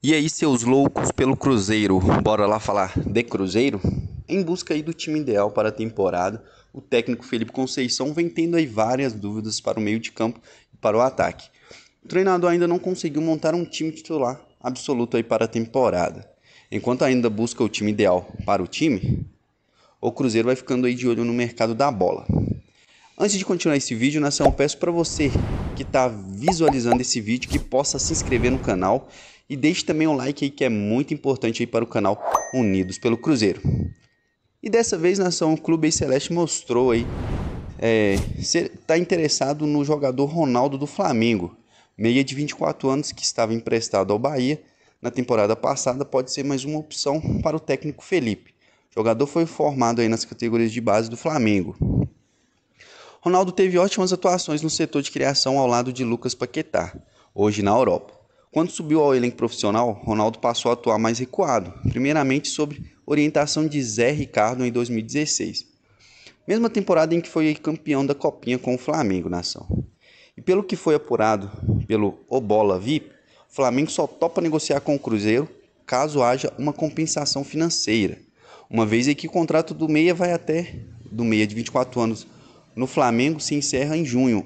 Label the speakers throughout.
Speaker 1: E aí, seus loucos pelo Cruzeiro, bora lá falar de Cruzeiro? Em busca aí do time ideal para a temporada, o técnico Felipe Conceição vem tendo aí várias dúvidas para o meio de campo e para o ataque. O treinador ainda não conseguiu montar um time titular absoluto aí para a temporada. Enquanto ainda busca o time ideal para o time, o Cruzeiro vai ficando aí de olho no mercado da bola. Antes de continuar esse vídeo, nação, peço para você que está visualizando esse vídeo que possa se inscrever no canal e deixe também um like aí que é muito importante aí para o canal Unidos pelo Cruzeiro. E dessa vez, nação, o Clube Celeste mostrou aí é, está interessado no jogador Ronaldo do Flamengo, meia de 24 anos que estava emprestado ao Bahia na temporada passada, pode ser mais uma opção para o técnico Felipe. O jogador foi formado aí nas categorias de base do Flamengo. Ronaldo teve ótimas atuações no setor de criação ao lado de Lucas Paquetá, hoje na Europa. Quando subiu ao elenco profissional, Ronaldo passou a atuar mais recuado, primeiramente sob orientação de Zé Ricardo em 2016, mesma temporada em que foi campeão da Copinha com o Flamengo na ação. E pelo que foi apurado pelo Obola VIP, o Flamengo só topa negociar com o Cruzeiro caso haja uma compensação financeira, uma vez que o contrato do meia vai até do meia de 24 anos no Flamengo se encerra em junho.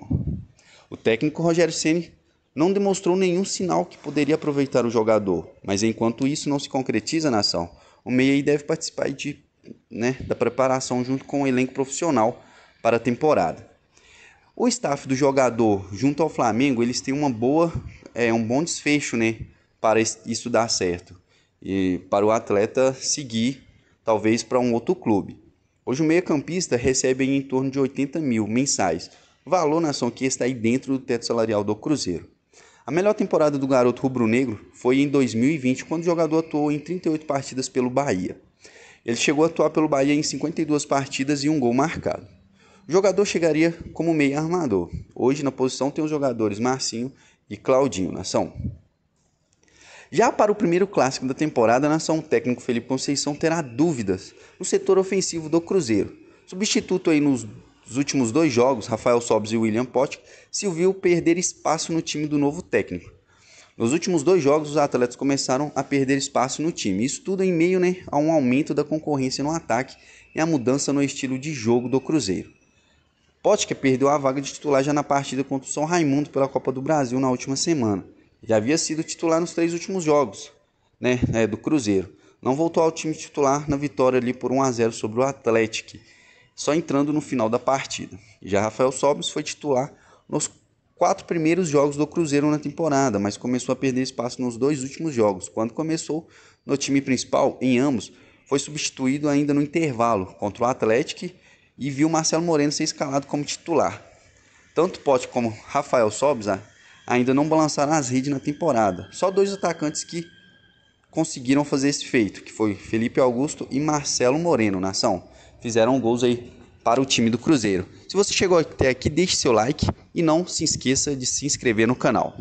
Speaker 1: O técnico Rogério Ceni não demonstrou nenhum sinal que poderia aproveitar o jogador, mas enquanto isso não se concretiza na ação, o meia deve participar de, né, da preparação junto com o elenco profissional para a temporada. O staff do jogador junto ao Flamengo, eles têm uma boa, é, um bom desfecho, né, para isso dar certo e para o atleta seguir talvez para um outro clube. Hoje o meio-campista recebe em torno de 80 mil mensais, valor nação que está aí dentro do teto salarial do Cruzeiro. A melhor temporada do garoto rubro-negro foi em 2020, quando o jogador atuou em 38 partidas pelo Bahia. Ele chegou a atuar pelo Bahia em 52 partidas e um gol marcado. O jogador chegaria como meio armador. Hoje na posição tem os jogadores Marcinho e Claudinho Nação. Já para o primeiro clássico da temporada, a nação técnico Felipe Conceição terá dúvidas no setor ofensivo do Cruzeiro. Substituto aí nos últimos dois jogos, Rafael Sobes e William Potti, se viu perder espaço no time do novo técnico. Nos últimos dois jogos, os atletas começaram a perder espaço no time. Isso tudo em meio né, a um aumento da concorrência no ataque e a mudança no estilo de jogo do Cruzeiro. Potker perdeu a vaga de titular já na partida contra o São Raimundo pela Copa do Brasil na última semana já havia sido titular nos três últimos jogos né, é, do Cruzeiro. Não voltou ao time titular na vitória ali por 1 a 0 sobre o Atlético, só entrando no final da partida. Já Rafael Sobis foi titular nos quatro primeiros jogos do Cruzeiro na temporada, mas começou a perder espaço nos dois últimos jogos. Quando começou no time principal, em ambos, foi substituído ainda no intervalo contra o Atlético e viu Marcelo Moreno ser escalado como titular. Tanto Pote como Rafael Sobis ainda não balançaram as redes na temporada. Só dois atacantes que conseguiram fazer esse feito, que foi Felipe Augusto e Marcelo Moreno, nação. Fizeram gols aí para o time do Cruzeiro. Se você chegou até aqui, deixe seu like e não se esqueça de se inscrever no canal.